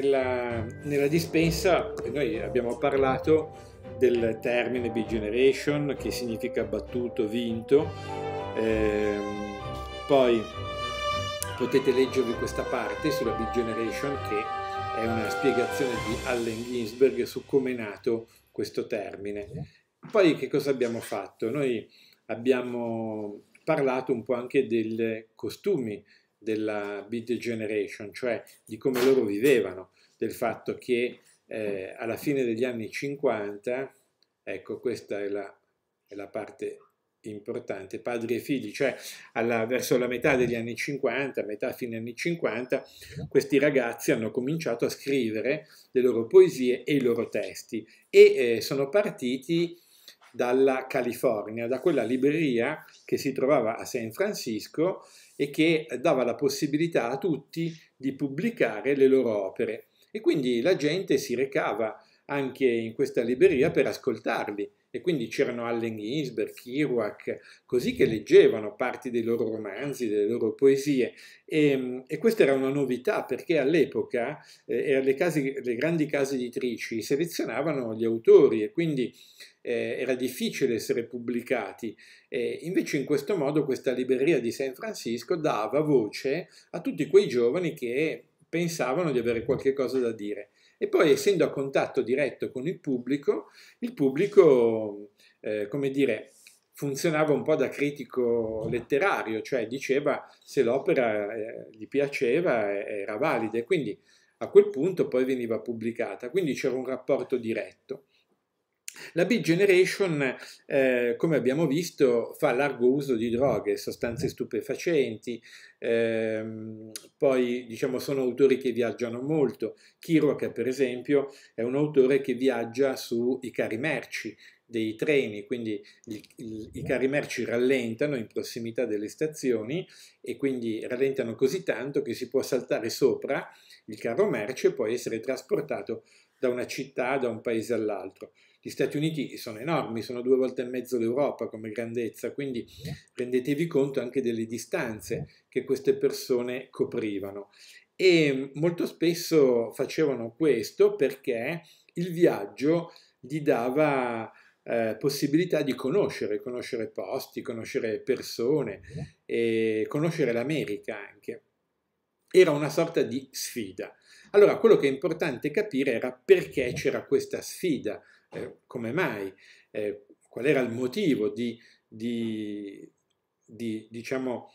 nella, nella dispensa noi abbiamo parlato del termine Big Generation che significa battuto, vinto. Eh, poi potete leggervi questa parte sulla Big Generation che è una spiegazione di Allen Ginsberg su come è nato questo termine. Poi che cosa abbiamo fatto? Noi abbiamo parlato un po' anche dei costumi della Beat Generation, cioè di come loro vivevano, del fatto che eh, alla fine degli anni 50, ecco questa è la, è la parte importante, padri e figli, cioè alla, verso la metà degli anni 50, metà fine anni 50, questi ragazzi hanno cominciato a scrivere le loro poesie e i loro testi e eh, sono partiti dalla California, da quella libreria che si trovava a San Francisco e che dava la possibilità a tutti di pubblicare le loro opere. E quindi la gente si recava anche in questa libreria per ascoltarli e quindi c'erano Allen Ginsberg, Kirouac, così che leggevano parti dei loro romanzi, delle loro poesie e, ehm, e questa era una novità perché all'epoca eh, le, case, le grandi case editrici selezionavano gli autori e quindi eh, era difficile essere pubblicati. Eh, invece in questo modo questa libreria di San Francisco dava voce a tutti quei giovani che pensavano di avere qualche cosa da dire. E poi essendo a contatto diretto con il pubblico, il pubblico, eh, come dire, funzionava un po' da critico letterario, cioè diceva se l'opera eh, gli piaceva eh, era valida e quindi a quel punto poi veniva pubblicata, quindi c'era un rapporto diretto. La Big Generation, eh, come abbiamo visto, fa largo uso di droghe, sostanze stupefacenti, ehm, poi diciamo sono autori che viaggiano molto. Kiroka, per esempio, è un autore che viaggia sui carri merci dei treni, quindi il, il, i carri merci rallentano in prossimità delle stazioni e quindi rallentano così tanto che si può saltare sopra il carro merci e poi essere trasportato da una città, da un paese all'altro. Gli Stati Uniti sono enormi, sono due volte e mezzo l'Europa come grandezza, quindi rendetevi conto anche delle distanze che queste persone coprivano. E mm, molto spesso facevano questo perché il viaggio gli dava eh, possibilità di conoscere, conoscere posti, conoscere persone, conoscere l'America anche. Era una sorta di sfida. Allora quello che è importante capire era perché c'era questa sfida, eh, come mai, eh, qual era il motivo di, di, di diciamo,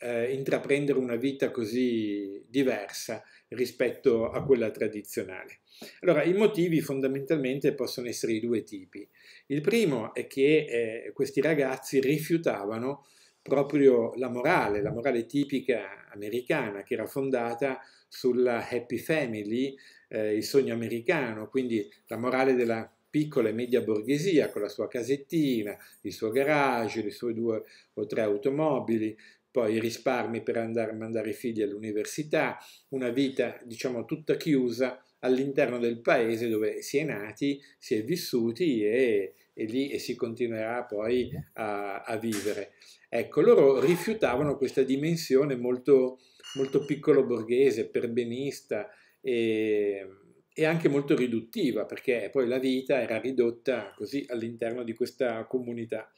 eh, intraprendere una vita così diversa rispetto a quella tradizionale. Allora, i motivi fondamentalmente possono essere di due tipi. Il primo è che eh, questi ragazzi rifiutavano proprio la morale, la morale tipica americana che era fondata sulla Happy Family, eh, il sogno americano, quindi la morale della piccola e media borghesia con la sua casettina, il suo garage, le sue due o tre automobili, poi i risparmi per andare a mandare i figli all'università, una vita diciamo tutta chiusa all'interno del paese dove si è nati, si è vissuti e, e lì e si continuerà poi a, a, vivere. Ecco, loro rifiutavano questa dimensione molto molto piccolo borghese, perbenista e, e, anche molto riduttiva, perché poi la vita era ridotta così all'interno di questa comunità.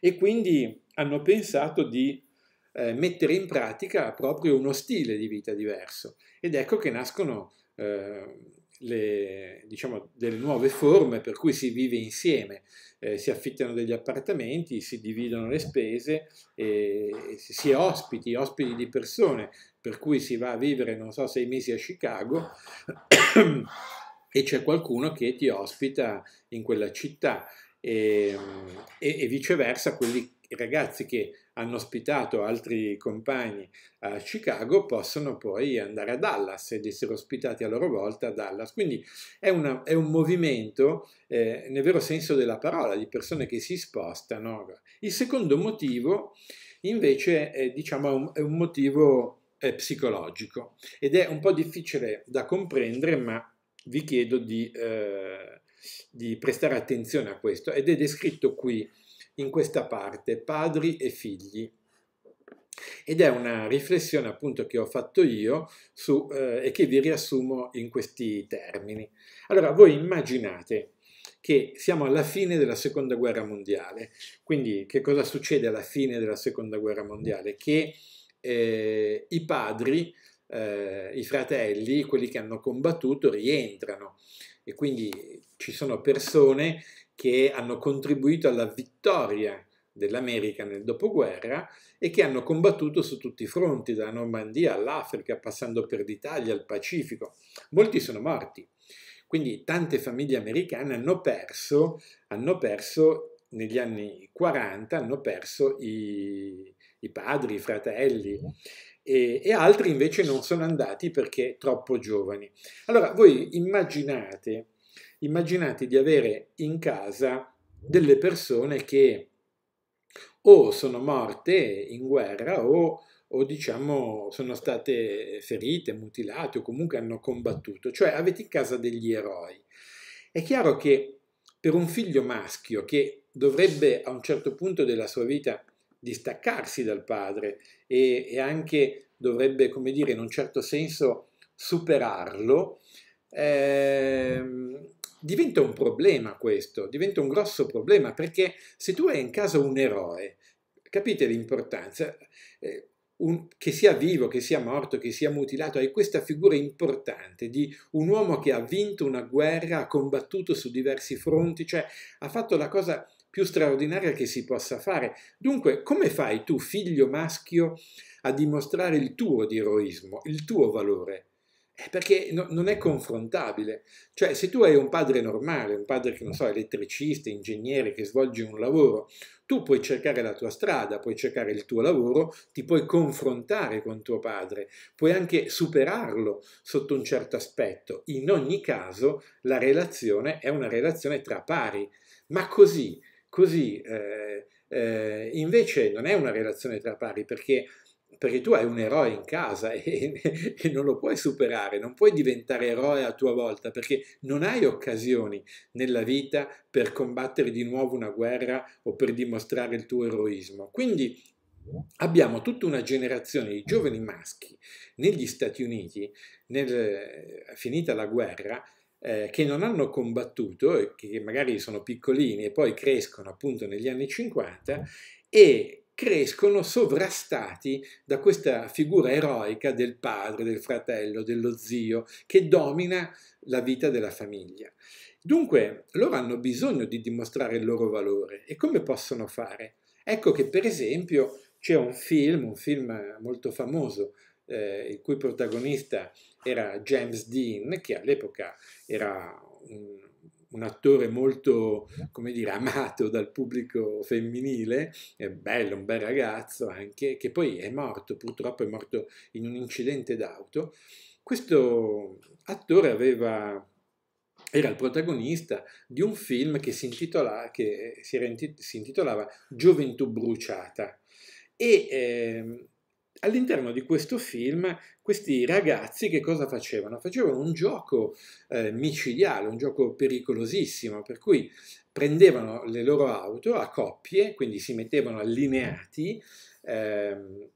E quindi hanno pensato di eh, mettere in pratica proprio uno stile di vita diverso. Ed ecco che nascono eh, le, diciamo, delle nuove forme per cui si vive insieme, eh, si affittano degli appartamenti, si dividono le spese, e, si è ospiti, ospiti di persone, per cui si va a vivere, non so, sei mesi a Chicago. e c'è qualcuno che ti ospita in quella città e, ehm, e, e viceversa quelli ragazzi che hanno ospitato altri compagni a Chicago possono poi andare a Dallas ed essere ospitati a loro volta a Dallas. Quindi è, una, è un movimento eh, nel vero senso della parola di persone che si spostano. Il secondo motivo invece è, diciamo, un, è un, motivo eh, psicologico ed è un po' difficile da comprendere ma vi chiedo di, eh, di prestare attenzione a questo ed è descritto qui in questa parte, padri e figli. Ed è una riflessione appunto che ho fatto io su, eh, e che vi riassumo in questi termini. Allora, voi immaginate che siamo alla fine della seconda guerra mondiale, quindi che cosa succede alla fine della seconda guerra mondiale? Che eh, i padri, eh, i fratelli, quelli che hanno combattuto, rientrano e quindi ci sono persone che hanno contribuito alla vittoria dell'America nel dopoguerra e che hanno combattuto su tutti i fronti, dalla Normandia all'Africa, passando per l'Italia, al Pacifico. Molti sono morti. Quindi tante famiglie americane hanno perso, hanno perso negli anni 40, hanno perso i, i padri, i fratelli. E, e, altri invece non sono andati perché troppo giovani. Allora voi immaginate immaginate di avere in casa delle persone che o sono morte in guerra o, o diciamo sono state ferite, mutilate o comunque hanno combattuto, cioè avete in casa degli eroi. È chiaro che per un figlio maschio che dovrebbe a un certo punto della sua vita distaccarsi dal padre e, e anche dovrebbe, come dire, in un certo senso superarlo, ehm, diventa un problema questo, diventa un grosso problema, perché se tu hai in casa un eroe, capite l'importanza, eh, un, che sia vivo, che sia morto, che sia mutilato, hai questa figura importante di un uomo che ha vinto una guerra, ha combattuto su diversi fronti, cioè ha fatto la cosa più straordinaria che si possa fare. Dunque, come fai tu, figlio maschio, a dimostrare il tuo di eroismo, il tuo valore? perché no, non è confrontabile. Cioè, se tu hai un padre normale, un padre che non so, elettricista, ingegnere, che svolge un lavoro, tu puoi cercare la tua strada, puoi cercare il tuo lavoro, ti puoi confrontare con tuo padre, puoi anche superarlo sotto un certo aspetto. In ogni caso, la relazione è una relazione tra pari, ma così, così. Eh, eh, invece non è una relazione tra pari perché perché tu hai un eroe in casa e, e, non lo puoi superare, non puoi diventare eroe a tua volta perché non hai occasioni nella vita per combattere di nuovo una guerra o per dimostrare il tuo eroismo. Quindi abbiamo tutta una generazione di giovani maschi negli Stati Uniti, nel, eh, finita la guerra, eh, che non hanno combattuto, che magari sono piccolini e poi crescono appunto negli anni 50 e crescono sovrastati da questa figura eroica del padre, del fratello, dello zio, che domina la vita della famiglia. Dunque, loro hanno bisogno di dimostrare il loro valore e come possono fare? Ecco che per esempio c'è un film, un film molto famoso, eh, il cui protagonista era James Dean, che all'epoca era un, un attore molto, eh. come dire, amato dal pubblico femminile, è bello, un bel ragazzo anche, che poi è morto, purtroppo è morto in un incidente d'auto. Questo attore aveva era il protagonista di un film che si, intitola, che si, inti si intitolava Gioventù bruciata. E eh, all'interno di questo film questi ragazzi che cosa facevano? Facevano un gioco eh, micidiale, un gioco pericolosissimo, per cui prendevano le loro auto a coppie, quindi si mettevano allineati, ehm,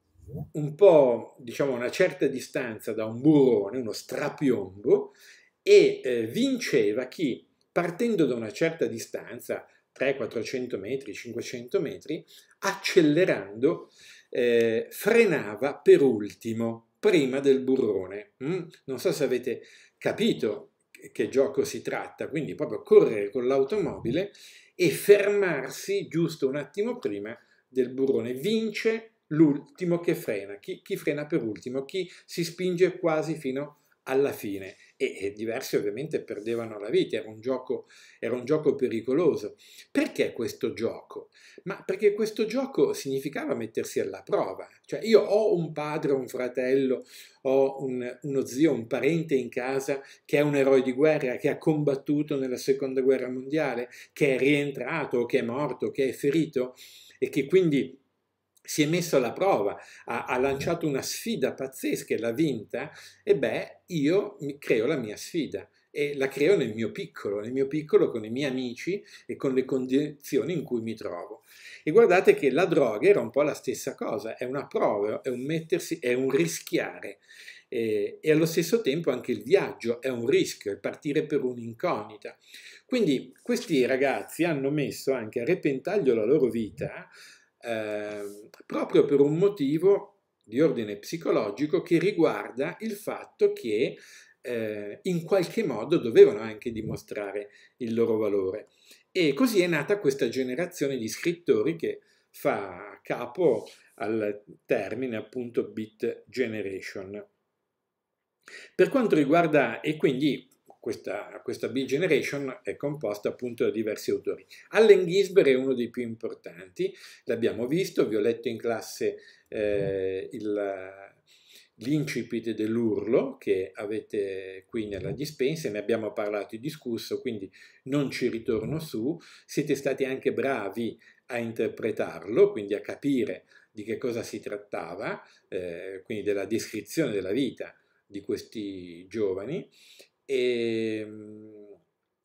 un po' diciamo a una certa distanza da un burrone, uno strapiombo, e eh, vinceva chi partendo da una certa distanza, 300-400 metri, 500 metri, accelerando eh, frenava per ultimo, prima del burrone. Mm? Non so se avete capito che gioco si tratta, quindi proprio correre con l'automobile e fermarsi giusto un attimo prima del burrone. Vince l'ultimo che frena, chi, chi, frena per ultimo, chi si spinge quasi fino alla fine e, diversi ovviamente perdevano la vita, era un, gioco, era un gioco pericoloso. Perché questo gioco? Ma perché questo gioco significava mettersi alla prova, cioè io ho un padre, un fratello, ho un, uno zio, un parente in casa che è un eroe di guerra, che ha combattuto nella seconda guerra mondiale, che è rientrato, che è morto, che è ferito e che quindi si è messo alla prova, ha, ha, lanciato una sfida pazzesca e l'ha vinta, e beh, io creo la mia sfida e la creo nel mio piccolo, nel mio piccolo con i miei amici e con le condizioni in cui mi trovo. E guardate che la droga era un po' la stessa cosa, è una prova, è un mettersi, è un rischiare. E, e allo stesso tempo anche il viaggio è un rischio, è partire per un'incognita. Quindi questi ragazzi hanno messo anche a repentaglio la loro vita eh, proprio per un motivo di ordine psicologico che riguarda il fatto che eh, in qualche modo dovevano anche dimostrare il loro valore. E così è nata questa generazione di scrittori che fa capo al termine appunto Beat Generation. Per quanto riguarda, e quindi questa, questa Bill Generation è composta appunto da diversi autori. Allen Gisber è uno dei più importanti, l'abbiamo visto, vi ho letto in classe eh, l'incipit dell'urlo che avete qui nella dispensa, ne abbiamo parlato e discusso, quindi non ci ritorno su, siete stati anche bravi a interpretarlo, quindi a capire di che cosa si trattava, eh, quindi della descrizione della vita di questi giovani e, ehm,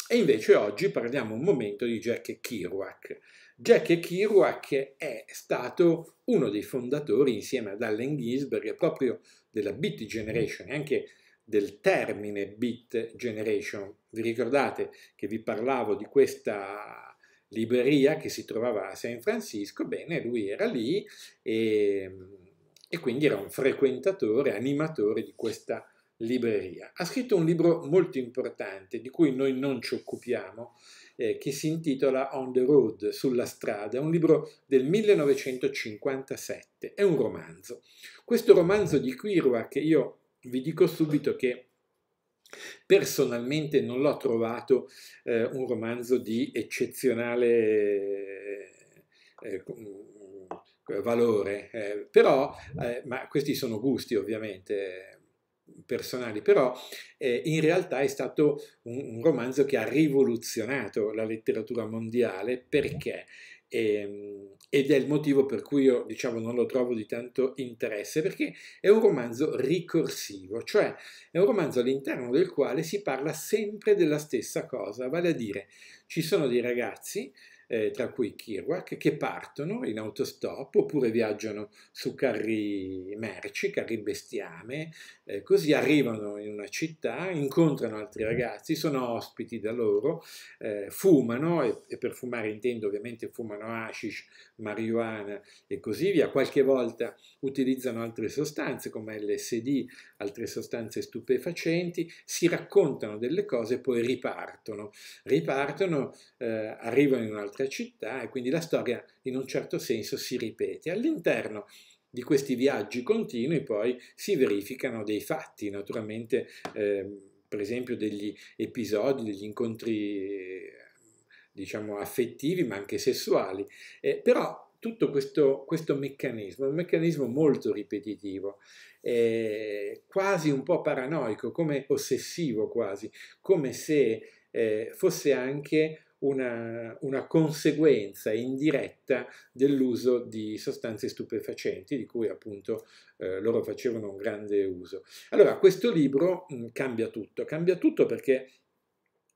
e invece oggi parliamo un momento di Jack Kerouac. Jack Kerouac è stato uno dei fondatori, insieme ad Allen Ginsberg, proprio della Beat Generation e anche del termine Beat Generation. Vi ricordate che vi parlavo di questa libreria che si trovava a San Francisco? Bene, lui era lì e, ehm, e quindi era un frequentatore, animatore di questa libreria libreria. Ha scritto un libro molto importante di cui noi non ci occupiamo, eh, che si intitola On the Road, sulla strada, è un libro del 1957, è un romanzo. Questo romanzo di Quirua che io vi dico subito che personalmente non l'ho trovato eh, un romanzo di eccezionale eh, valore, eh, però, eh, ma questi sono gusti ovviamente, personali, però eh, in realtà è stato un, un, romanzo che ha rivoluzionato la letteratura mondiale perché ehm, ed è il motivo per cui io diciamo non lo trovo di tanto interesse perché è un romanzo ricorsivo, cioè è un romanzo all'interno del quale si parla sempre della stessa cosa, vale a dire ci sono dei ragazzi eh, tra cui Kirwak, che partono in autostop oppure viaggiano su carri merci, carri bestiame, eh, così arrivano in una città, incontrano altri mm-hmm. ragazzi, sono ospiti da loro, eh, fumano e, e per fumare intendo ovviamente fumano hashish marijuana e così via, qualche volta utilizzano altre sostanze come LSD, altre sostanze stupefacenti, si raccontano delle cose e poi ripartono, ripartono, eh, arrivano in un'altra città e quindi la storia in un certo senso si ripete. All'interno di questi viaggi continui poi si verificano dei fatti, naturalmente eh, per esempio degli episodi, degli incontri diciamo, affettivi ma anche sessuali. Eh, però tutto questo, questo meccanismo è un meccanismo molto ripetitivo, eh, quasi un po' paranoico, come ossessivo quasi, come se eh, fosse anche una, una, conseguenza indiretta dell'uso di sostanze stupefacenti, di cui appunto eh, loro facevano un grande uso. Allora, questo libro mh, mm, cambia tutto, cambia tutto perché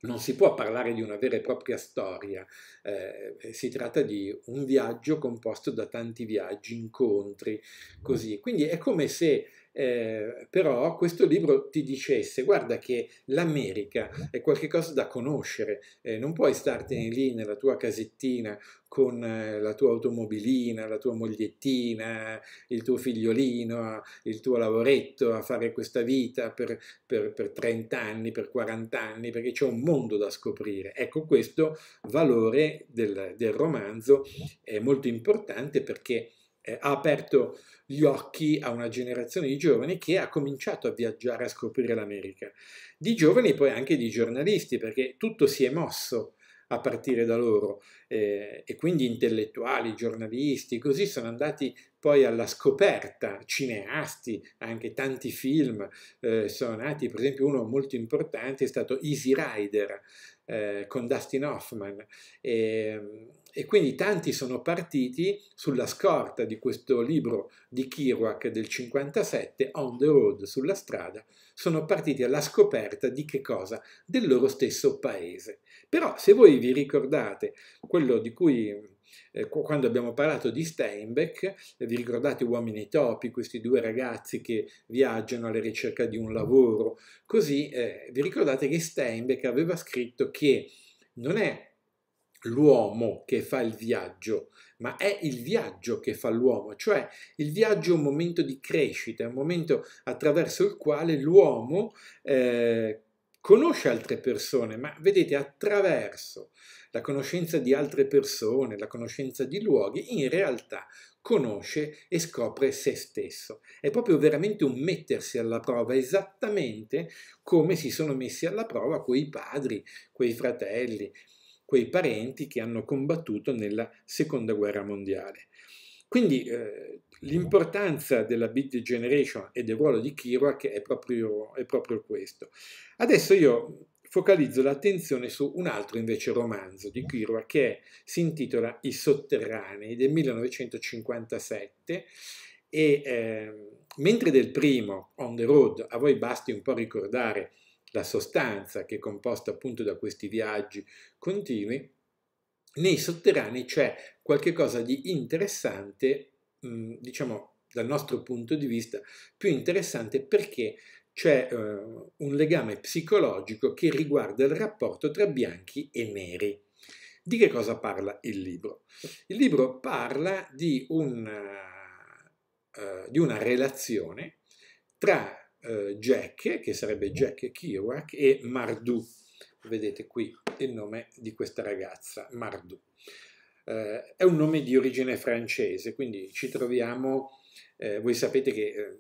non si può parlare di una vera e propria storia, eh, si tratta di un viaggio composto da tanti viaggi, incontri, così. Quindi è come se eh, però questo libro ti dicesse guarda che l'America è qualcosa da conoscere, eh, non puoi startene lì nella tua casettina con eh, la tua automobilina, la tua mogliettina, il tuo figliolino, il tuo lavoretto a fare questa vita per, per, per 30 anni, per 40 anni, perché c'è un mondo da scoprire. Ecco, questo valore del, del romanzo è molto importante perché eh, ha aperto gli occhi a una generazione di giovani che ha cominciato a viaggiare, a scoprire l'America. Di giovani e poi anche di giornalisti, perché tutto si è mosso a partire da loro eh, e quindi intellettuali, giornalisti, così sono andati poi alla scoperta, cineasti, anche tanti film eh, sono nati, per esempio uno molto importante è stato Easy Rider eh, con Dustin Hoffman e, ehm, e, quindi tanti sono partiti sulla scorta di questo libro di Kirouac del 57, On the Road, sulla strada, sono partiti alla scoperta di che cosa? Del loro stesso paese. Però se voi vi ricordate quello quello di cui eh, quando abbiamo parlato di Steinbeck, eh, vi ricordate Uomini e Topi, questi due ragazzi che viaggiano alla ricerca di un lavoro, così eh, vi ricordate che Steinbeck aveva scritto che non è l'uomo che fa il viaggio, ma è il viaggio che fa l'uomo, cioè il viaggio è un momento di crescita, è un momento attraverso il quale l'uomo eh, conosce altre persone, ma vedete attraverso la conoscenza di altre persone, la conoscenza di luoghi, in realtà conosce e scopre se stesso. È proprio veramente un mettersi alla prova, esattamente come si sono messi alla prova quei padri, quei fratelli, quei parenti che hanno combattuto nella seconda guerra mondiale. Quindi eh, l'importanza della Beat Generation e del ruolo di Kerouac è proprio, è proprio questo. Adesso io focalizzo l'attenzione su un altro invece romanzo di Kirwa che si intitola I sotterranei del 1957 e eh, mentre del primo, On the Road, a voi basti un po' ricordare la sostanza che è composta appunto da questi viaggi continui, nei sotterranei c'è qualcosa di interessante, mh, diciamo dal nostro punto di vista, più interessante perché c'è eh, un legame psicologico che riguarda il rapporto tra bianchi e neri. Di che cosa parla il libro? Il libro parla di una, eh, eh, di una relazione tra eh, Jack, che sarebbe Jack Kerouac, e Mardu. Vedete qui il nome di questa ragazza, Mardu. Eh, è un nome di origine francese, quindi ci troviamo, eh, voi sapete che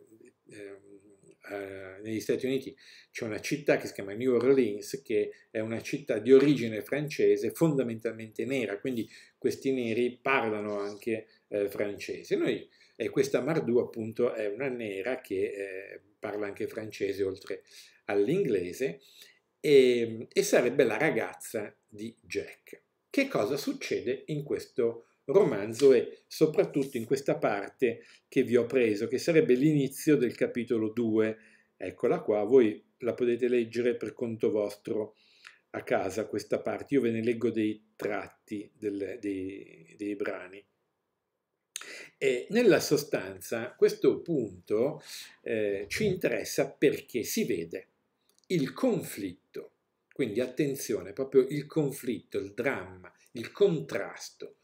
eh, negli Stati Uniti c'è una città che si chiama New Orleans, che è una città di origine francese, fondamentalmente nera, quindi questi neri parlano anche eh, francese. Noi, eh, questa Mardu appunto è una nera che eh, parla anche francese oltre all'inglese e, ehm, e sarebbe la ragazza di Jack. Che cosa succede in questo romanzo e soprattutto in questa parte che vi ho preso, che sarebbe l'inizio del capitolo 2. Eccola qua, voi la potete leggere per conto vostro a casa questa parte, io ve ne leggo dei tratti del, dei, dei brani. E nella sostanza questo punto eh, ci interessa perché si vede il conflitto, quindi attenzione, proprio il conflitto, il dramma, il contrasto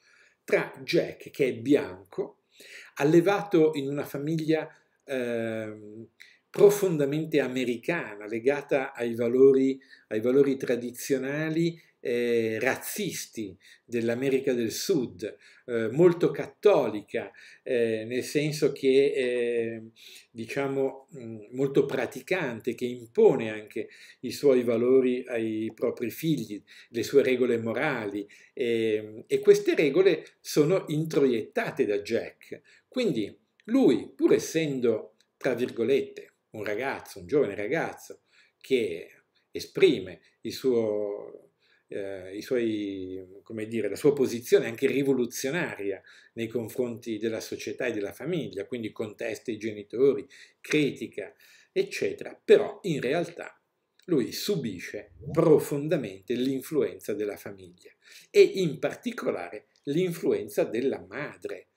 tra Jack, che è bianco, allevato in una famiglia eh, profondamente americana, legata ai valori, ai valori tradizionali eh, razzisti dell'America del Sud, eh, molto cattolica, eh, nel senso che ehm, diciamo mh, mm, molto praticante, che impone anche i suoi valori ai propri figli, le sue regole morali ehm, e queste regole sono introiettate da Jack. Quindi lui, pur essendo, tra virgolette, un ragazzo, un giovane ragazzo, che esprime il suo eh, suoi, dire, la sua posizione anche rivoluzionaria nei confronti della società e della famiglia, quindi contesta i genitori, critica, eccetera, però in realtà lui subisce profondamente l'influenza della famiglia e in particolare l'influenza della madre,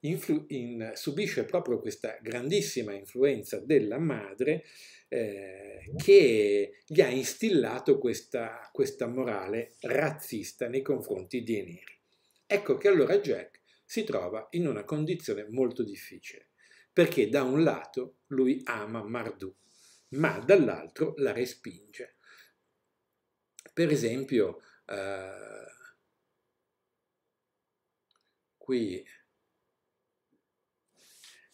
in, subisce proprio questa grandissima influenza della madre eh, che gli ha instillato questa, questa morale razzista nei confronti dei neri. Ecco che allora Jack si trova in una condizione molto difficile, perché da un lato lui ama Mardu, ma dall'altro la respinge. Per esempio, eh, qui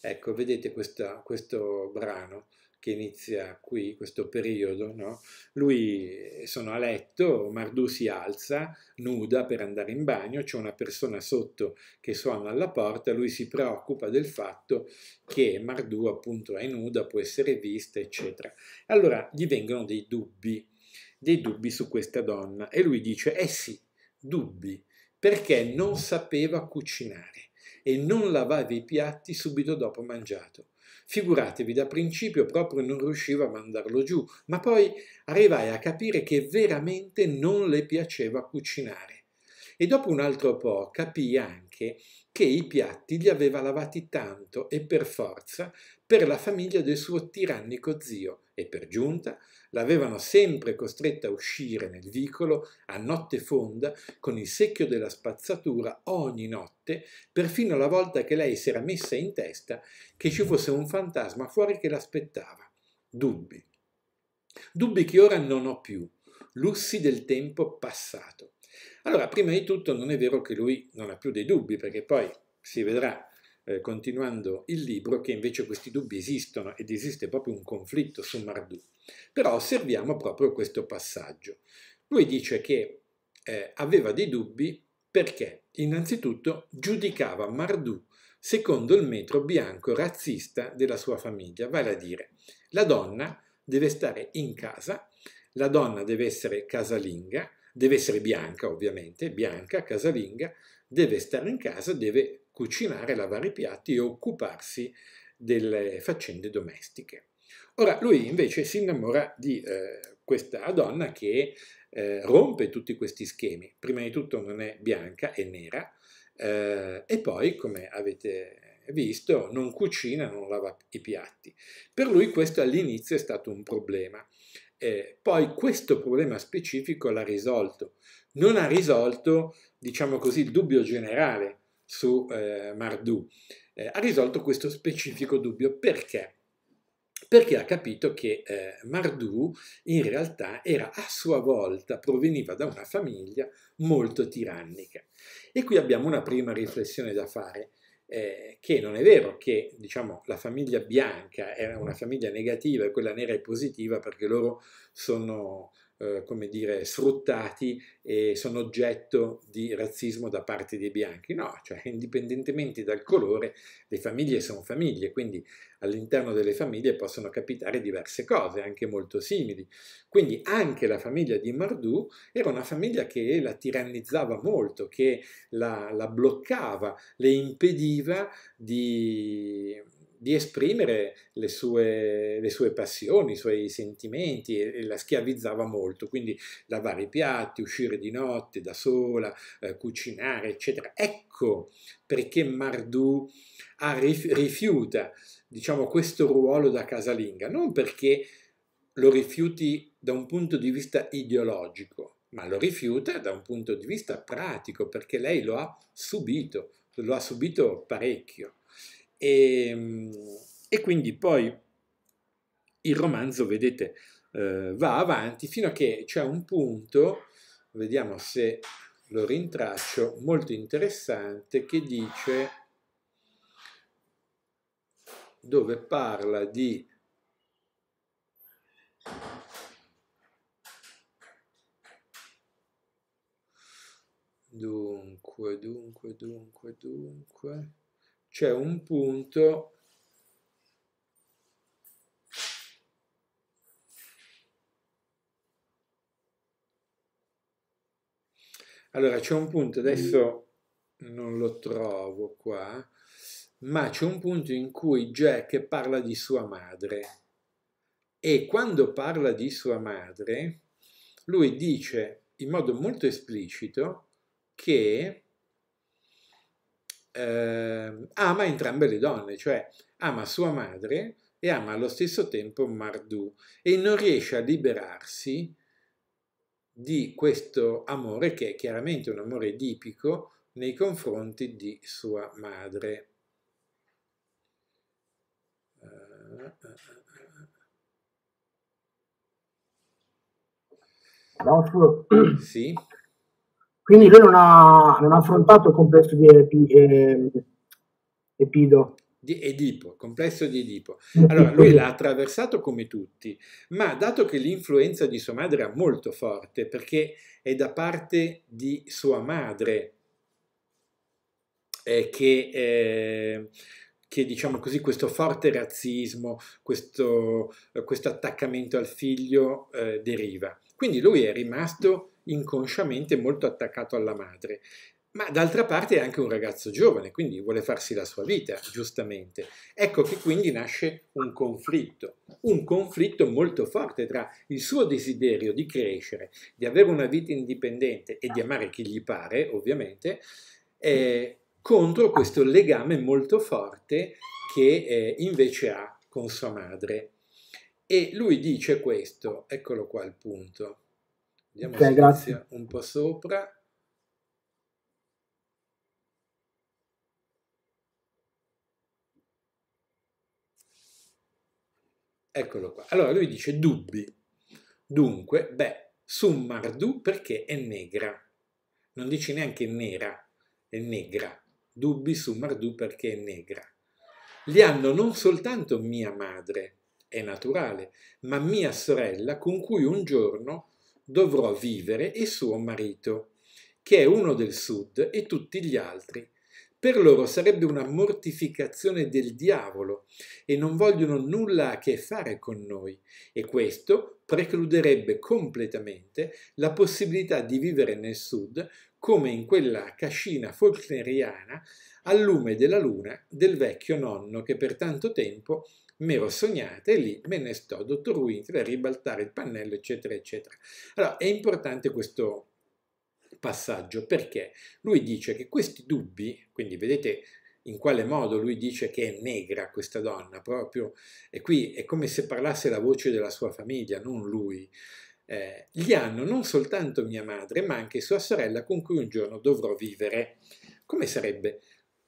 Ecco, vedete questa, questo brano che inizia qui, questo periodo, no? Lui eh, sono a letto, Mardu si alza, nuda per andare in bagno, c'è una persona sotto che suona alla porta, lui si preoccupa del fatto che Mardu appunto è nuda, può essere vista, eccetera. Allora gli vengono dei dubbi, dei dubbi su questa donna e lui dice, eh sì, dubbi, perché non sapeva cucinare e non lavava i piatti subito dopo mangiato. Figuratevi, da principio proprio non riuscivo a mandarlo giù, ma poi arrivai a capire che veramente non le piaceva cucinare. E dopo un altro po' capii anche che i piatti li aveva lavati tanto e per forza per la famiglia del suo tirannico zio, e per giunta l'avevano sempre costretta a uscire nel vicolo a notte fonda con il secchio della spazzatura ogni notte, perfino la volta che lei si era messa in testa che ci fosse un fantasma fuori che l'aspettava. Dubbi. Dubbi che ora non ho più, lussi del tempo passato. Allora, prima di tutto non è vero che lui non ha più dei dubbi, perché poi si vedrà eh, continuando il libro, che invece questi dubbi esistono ed esiste proprio un conflitto su Mardu. Però osserviamo proprio questo passaggio. Lui dice che eh, aveva dei dubbi perché innanzitutto giudicava Mardu secondo il metro bianco razzista della sua famiglia, vale a dire la donna deve stare in casa, la donna deve essere casalinga, deve essere bianca ovviamente, bianca, casalinga, deve stare in casa, deve cucinare, lavare i piatti e occuparsi delle faccende domestiche. Ora lui invece si innamora di eh, questa donna che eh, rompe tutti questi schemi. Prima di tutto non è bianca, è nera eh, e poi, come avete visto, non cucina, non lava i piatti. Per lui questo all'inizio è stato un problema. Eh, poi questo problema specifico l'ha risolto. Non ha risolto, diciamo così, il dubbio generale su eh, Mardu, eh, ha risolto questo specifico dubbio perché? Perché ha capito che eh, Mardu in realtà era a sua volta proveniva da una famiglia molto tirannica. E qui abbiamo una prima riflessione da fare. Eh, che non è vero che diciamo, la famiglia bianca è una famiglia negativa e quella nera è positiva perché loro sono eh, come dire, sfruttati e sono oggetto di razzismo da parte dei bianchi. No, cioè indipendentemente dal colore, le famiglie sono famiglie, quindi all'interno delle famiglie possono capitare diverse cose, anche molto simili. Quindi anche la famiglia di Mardu era una famiglia che la tirannizzava molto, che la, la bloccava, le impediva di di esprimere le sue, le sue, passioni, i suoi sentimenti e, e, la schiavizzava molto, quindi lavare i piatti, uscire di notte da sola, eh, cucinare, eccetera. Ecco perché Mardu ah, rifiuta diciamo, questo ruolo da casalinga, non perché lo rifiuti da un punto di vista ideologico, ma lo rifiuta da un punto di vista pratico, perché lei lo ha subito, lo ha subito parecchio. E, ehm, e quindi poi il romanzo, vedete, eh, va avanti fino a che c'è un punto, vediamo se lo rintraccio, molto interessante, che dice dove parla di dunque, dunque, dunque, dunque c'è un punto Allora, c'è un punto, adesso non lo trovo qua, ma c'è un punto in cui Jack parla di sua madre e quando parla di sua madre, lui dice in modo molto esplicito che eh, ama entrambe le donne, cioè ama sua madre e ama allo stesso tempo Mardu e non riesce a liberarsi di questo amore che è chiaramente un amore edipico nei confronti di sua madre. Sì. Quindi lui non ha, non ha affrontato il complesso di epi, eh, Epido. Di Edipo, complesso di Edipo. Allora, lui l'ha attraversato come tutti, ma dato che l'influenza di sua madre era molto forte, perché è da parte di sua madre eh, che... Eh, che, diciamo così, questo forte razzismo, questo, eh, questo attaccamento al figlio eh, deriva. Quindi lui è rimasto inconsciamente molto attaccato alla madre. Ma d'altra parte è anche un ragazzo giovane, quindi vuole farsi la sua vita, giustamente. Ecco che quindi nasce un conflitto, un conflitto molto forte tra il suo desiderio di crescere, di avere una vita indipendente e di amare chi gli pare, ovviamente, eh, contro questo legame molto forte che eh, invece ha con sua madre. E lui dice questo, eccolo qua il punto. Andiamo okay, grazie. un po' sopra. Eccolo qua. Allora lui dice dubbi. Dunque, beh, su Mardu perché è negra. Non dice neanche nera, è negra. Dubbi su Mardu perché è negra. Li hanno non soltanto mia madre, è naturale, ma mia sorella con cui un giorno dovrò vivere e suo marito, che è uno del sud e tutti gli altri. Per loro sarebbe una mortificazione del diavolo e non vogliono nulla a che fare con noi e questo precluderebbe completamente la possibilità di vivere nel sud come in quella cascina faulkneriana al lume della luna del vecchio nonno che per tanto tempo m'ero sognata e lì me ne sto, dottor Wintle, a ribaltare il pannello, eccetera, eccetera. Allora, è importante questo passaggio perché lui dice che questi dubbi, quindi vedete in quale modo lui dice che è negra questa donna, proprio, e qui è come se parlasse la voce della sua famiglia, non lui, eh, li hanno non soltanto mia madre, ma anche sua sorella con cui un giorno dovrò vivere. Come sarebbe?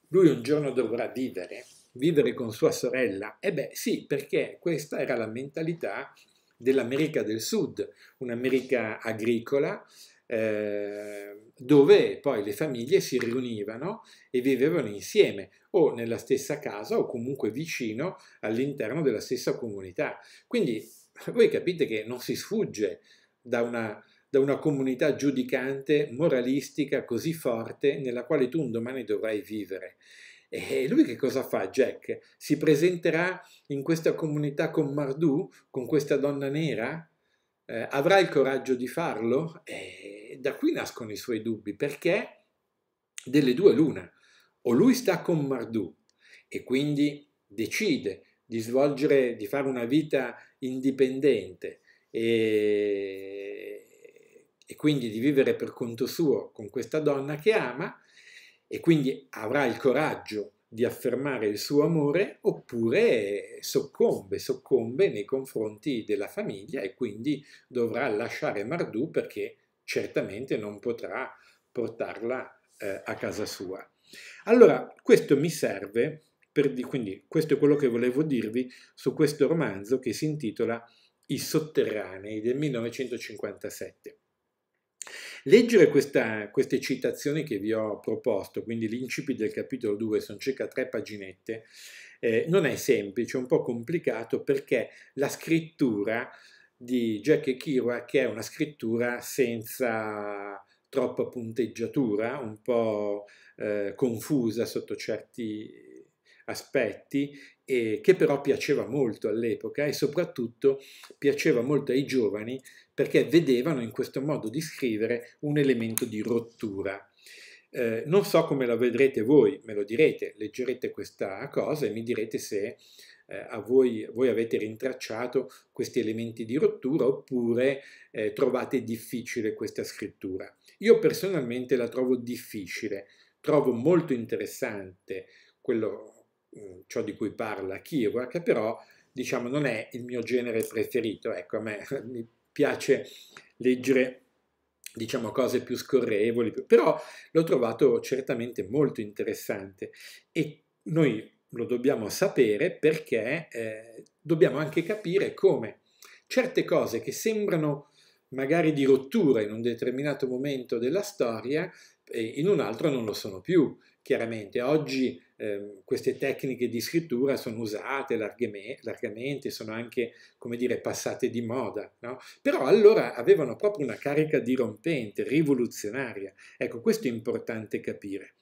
Lui un giorno dovrà vivere vivere con sua sorella? E eh beh sì, perché questa era la mentalità dell'America del Sud, un'America agricola, eh, dove poi le famiglie si riunivano e vivevano insieme o nella stessa casa o comunque vicino all'interno della stessa comunità. Quindi voi capite che non si sfugge da una, da una comunità giudicante, moralistica così forte nella quale tu un domani dovrai vivere. E lui che cosa fa, Jack? Si presenterà in questa comunità con Mardu, con questa donna nera? Eh, avrà il coraggio di farlo? E da qui nascono i suoi dubbi, perché delle due l'una. O lui sta con Mardu e quindi decide di svolgere, di fare una vita indipendente e, e quindi di vivere per conto suo con questa donna che ama, e quindi avrà il coraggio di affermare il suo amore oppure soccombe, soccombe nei confronti della famiglia e quindi dovrà lasciare Mardu perché certamente non potrà portarla eh, a casa sua. Allora, questo mi serve, per quindi questo è quello che volevo dirvi su questo romanzo che si intitola I sotterranei del 1957. Leggere questa, queste citazioni che vi ho proposto, quindi l'incipit del capitolo 2, sono circa tre paginette, eh, non è semplice, è un po' complicato perché la scrittura di Jack e Kerouac è una scrittura senza troppa punteggiatura, un po' eh, confusa sotto certi aspetti eh, che però piaceva molto all'epoca e soprattutto piaceva molto ai giovani perché vedevano in questo modo di scrivere un elemento di rottura. Eh, non so come la vedrete voi, me lo direte, leggerete questa cosa e mi direte se eh, voi, voi, avete rintracciato questi elementi di rottura oppure eh, trovate difficile questa scrittura. Io personalmente la trovo difficile, trovo molto interessante quello Mm, ciò di cui parla Kerouac, però diciamo non è il mio genere preferito, ecco a me mi piace leggere diciamo cose più scorrevoli, però l'ho trovato certamente molto interessante e noi lo dobbiamo sapere perché eh, dobbiamo anche capire come certe cose che sembrano magari di rottura in un determinato momento della storia, eh, in un altro non lo sono più. Chiaramente oggi Ehm, queste tecniche di scrittura sono usate largamente, largamente sono anche, come dire, passate di moda, no? però allora avevano proprio una carica dirompente, rivoluzionaria. Ecco, questo è importante capire.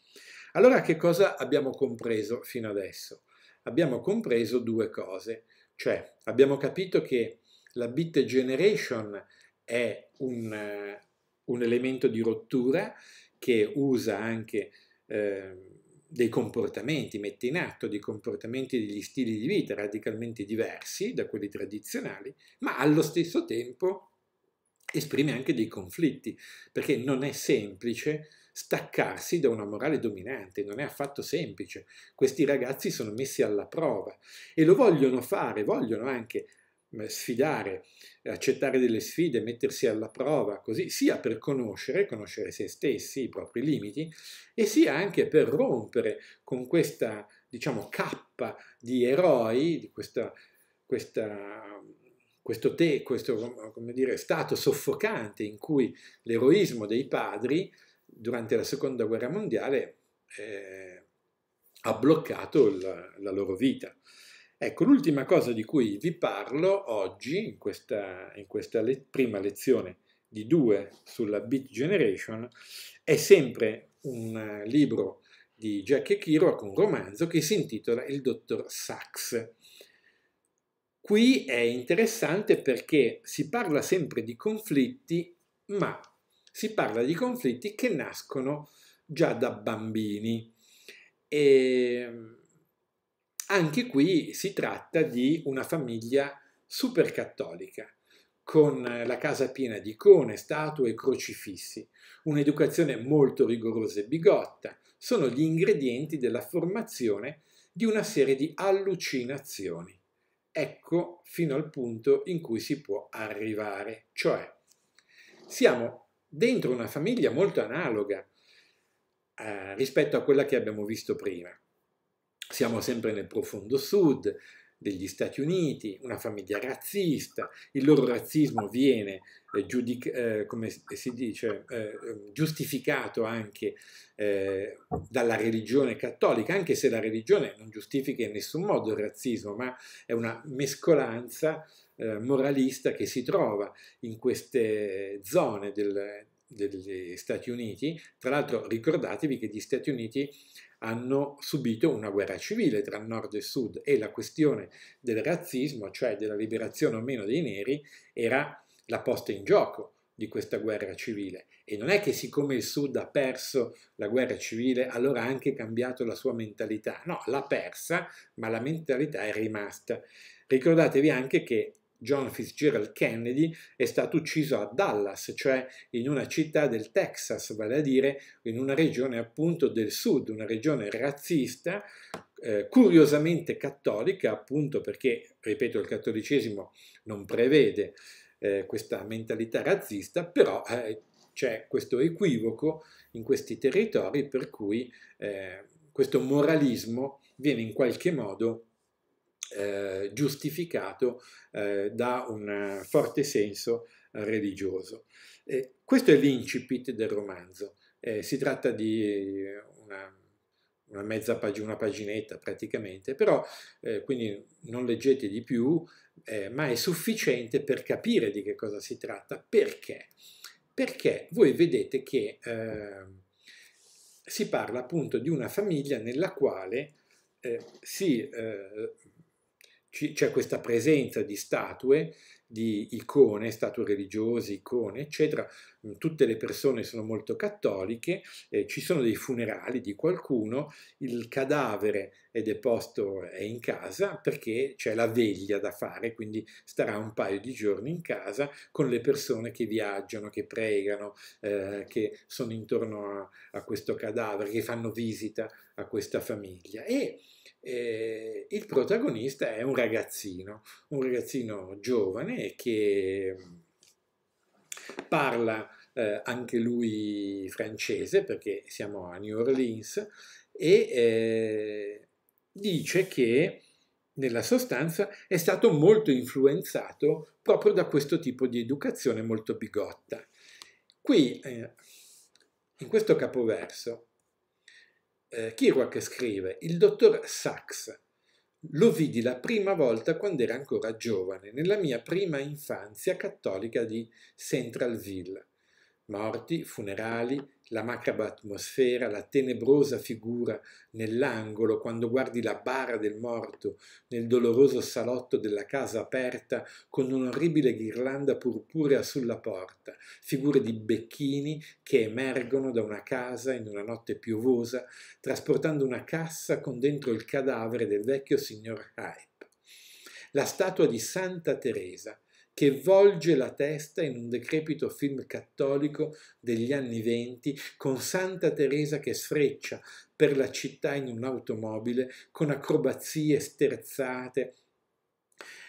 Allora che cosa abbiamo compreso fino adesso? Abbiamo compreso due cose, cioè abbiamo capito che la bit generation è un, un elemento di rottura che usa anche... Eh, dei comportamenti, mette in atto dei comportamenti e degli stili di vita radicalmente diversi da quelli tradizionali, ma allo stesso tempo esprime anche dei conflitti, perché non è semplice staccarsi da una morale dominante, non è affatto semplice. Questi ragazzi sono messi alla prova e lo vogliono fare, vogliono anche eh, sfidare, accettare delle sfide, mettersi alla prova, così, sia per conoscere, conoscere se stessi, i propri limiti, e sia anche per rompere con questa, diciamo, cappa di eroi, di questa, questa questo, te, questo dire, stato soffocante in cui l'eroismo dei padri durante la seconda guerra mondiale eh, ha bloccato la, la loro vita. Ecco, l'ultima cosa di cui vi parlo oggi, in questa, in questa le prima lezione di due sulla Beat Generation, è sempre un eh, libro di Jack Kerouac, un romanzo che si intitola Il dottor Sachs. Qui è interessante perché si parla sempre di conflitti, ma si parla di conflitti che nascono già da bambini. E ehm, anche qui si tratta di una famiglia super cattolica, con eh, la casa piena di icone, statue e crocifissi, un'educazione molto rigorosa e bigotta, sono gli ingredienti della formazione di una serie di allucinazioni. Ecco fino al punto in cui si può arrivare, cioè siamo dentro una famiglia molto analoga eh, rispetto a quella che abbiamo visto prima siamo sempre nel profondo sud degli Stati Uniti, una famiglia razzista, il loro razzismo viene eh, giudic- eh, come si dice, eh, ehm, giustificato anche eh, dalla religione cattolica, anche se la religione non giustifica in nessun modo il razzismo, ma è una mescolanza eh, moralista che si trova in queste zone del, degli Stati Uniti. Tra l'altro ricordatevi che gli Stati Uniti hanno subito una guerra civile tra nord e sud e la questione del razzismo, cioè della liberazione o meno dei neri, era la posta in gioco di questa guerra civile. E non è che siccome il Sud ha perso la guerra civile, allora ha anche cambiato la sua mentalità. No, l'ha persa, ma la mentalità è rimasta. Ricordatevi anche che John Fitzgerald Kennedy è stato ucciso a Dallas, cioè in una città del Texas, vale a dire in una regione appunto del sud, una regione razzista, eh, curiosamente cattolica, appunto perché, ripeto, il cattolicesimo non prevede eh, questa mentalità razzista, però eh, c'è questo equivoco in questi territori per cui eh, questo moralismo viene in qualche modo eh, giustificato eh, da un forte senso religioso. Eh, questo è l'incipit del romanzo. Eh, si tratta di una, una mezza pagina, una paginetta praticamente, però eh, quindi non leggete di più, ma è sufficiente per capire di che cosa si tratta. Perché? Perché voi vedete che ehm, si parla appunto di una famiglia nella quale eh, si eh, c'è questa presenza di statue, di icone, statue religiose, icone, eccetera. Mm, tutte le persone sono molto cattoliche, eh, ci sono dei funerali di qualcuno, il cadavere è deposto è in casa perché c'è la veglia da fare, quindi starà un paio di giorni in casa con le persone che viaggiano, che pregano, eh, che sono intorno a, a, questo cadavere, che fanno visita a questa famiglia. E eh, il protagonista è un ragazzino, un ragazzino giovane che mm, parla eh, anche lui francese perché siamo a New Orleans e eh, dice che nella sostanza è stato molto influenzato proprio da questo tipo di educazione molto bigotta. Qui, eh, in questo capoverso, eh, Kerouac scrive, il dottor Sachs lo vidi la prima volta quando era ancora giovane, nella mia prima infanzia cattolica di Centralville. Morti, funerali, la macabra atmosfera, la tenebrosa figura nell'angolo quando guardi la bara del morto nel doloroso salotto della casa aperta con un'orribile ghirlanda purpurea sulla porta, figure di becchini che emergono da una casa in una notte piovosa trasportando una cassa con dentro il cadavere del vecchio signor Hype. La statua di Santa Teresa che volge la testa in un decrepito film cattolico degli anni venti con Santa Teresa che sfreccia per la città in un'automobile con acrobazie sterzate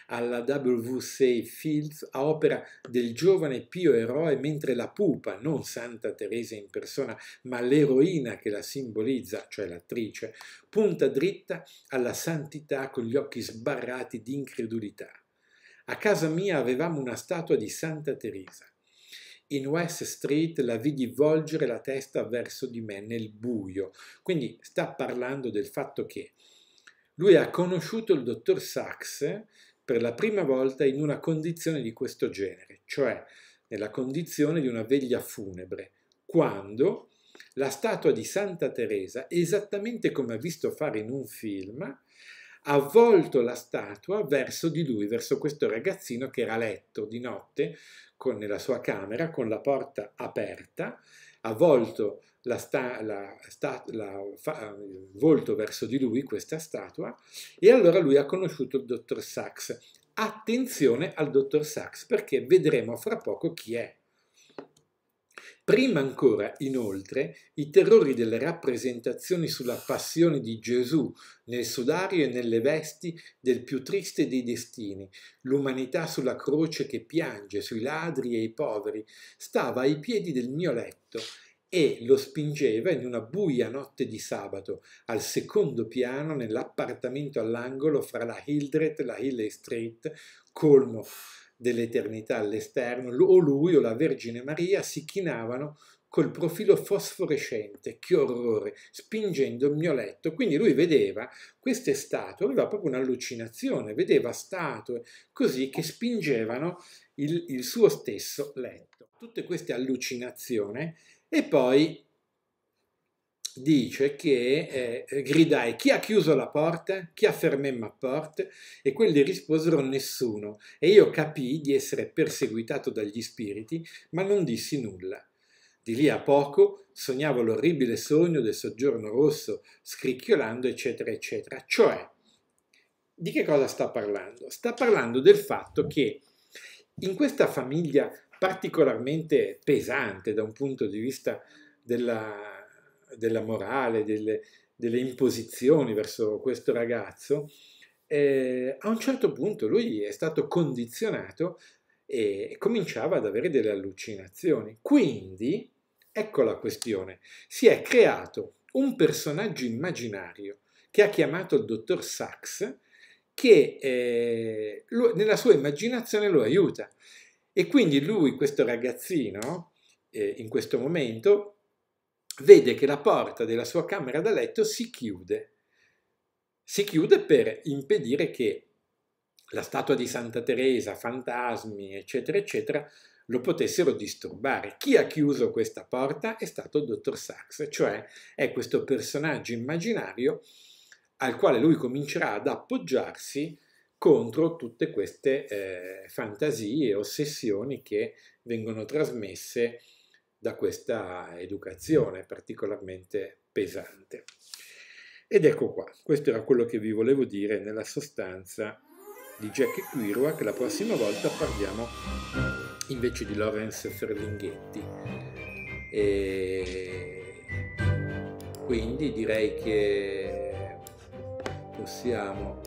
alla W.C. Fields a opera del giovane Pio eroe, mentre la pupa, non Santa Teresa in persona, ma l'eroina che la simbolizza, cioè l'attrice, punta dritta alla santità con gli occhi sbarrati di incredulità. A casa mia avevamo una statua di Santa Teresa. In West Street la vidi volgere la testa verso di me nel buio. Quindi sta parlando del fatto che lui ha conosciuto il dottor Sachs per la prima volta in una condizione di questo genere, cioè nella condizione di una veglia funebre, quando la statua di Santa Teresa, esattamente come ha visto fare in un film, ha volto la statua verso di lui, verso questo ragazzino che era a letto di notte con, nella sua camera con la porta aperta, ha volto la sta, la, sta, la, fa, volto verso di lui questa statua e allora lui ha conosciuto il dottor Sachs. Attenzione al dottor Sachs perché vedremo fra poco chi è Prima ancora, inoltre, i terrori delle rappresentazioni sulla passione di Gesù nel sudario e nelle vesti del più triste dei destini, l'umanità sulla croce che piange sui ladri e i poveri, stava ai piedi del mio letto e lo spingeva in una buia notte di sabato al secondo piano nell'appartamento all'angolo fra la Hildreth e la Hill Street, colmo dell'eternità all'esterno, o lui o la Vergine Maria si chinavano col profilo fosforescente, che orrore, spingendo il mio letto. Quindi lui vedeva queste statue, aveva proprio un'allucinazione, vedeva statue così che spingevano il, il suo stesso letto. Tutte queste allucinazioni e poi dice che eh, eh gridai chi ha chiuso la porta, chi ha fermemma a porta e quelli risposero nessuno e io capii di essere perseguitato dagli spiriti ma non dissi nulla. Di lì a poco sognavo l'orribile sogno del soggiorno rosso scricchiolando eccetera eccetera, cioè di che cosa sta parlando? Sta parlando del fatto che in questa famiglia particolarmente pesante da un punto di vista della della morale, delle, delle imposizioni verso questo ragazzo, eh, a un certo punto lui è stato condizionato e cominciava ad avere delle allucinazioni. Quindi, ecco la questione, si è creato un personaggio immaginario che ha chiamato il dottor Sachs, che eh, lui, nella sua immaginazione lo aiuta. E quindi lui, questo ragazzino, eh, in questo momento, vede che la porta della sua camera da letto si chiude. Si chiude per impedire che la statua di Santa Teresa, fantasmi, eccetera, eccetera, lo potessero disturbare. Chi ha chiuso questa porta è stato il dottor Sachs, cioè è questo personaggio immaginario al quale lui comincerà ad appoggiarsi contro tutte queste eh, fantasie e ossessioni che vengono trasmesse da questa educazione particolarmente pesante. Ed ecco qua, questo era quello che vi volevo dire nella sostanza di Jack Kerouac, la prossima volta parliamo invece di Lawrence Ferlinghetti. E quindi direi che possiamo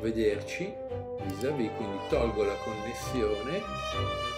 vederci vis-à-vis, -vis, quindi tolgo la connessione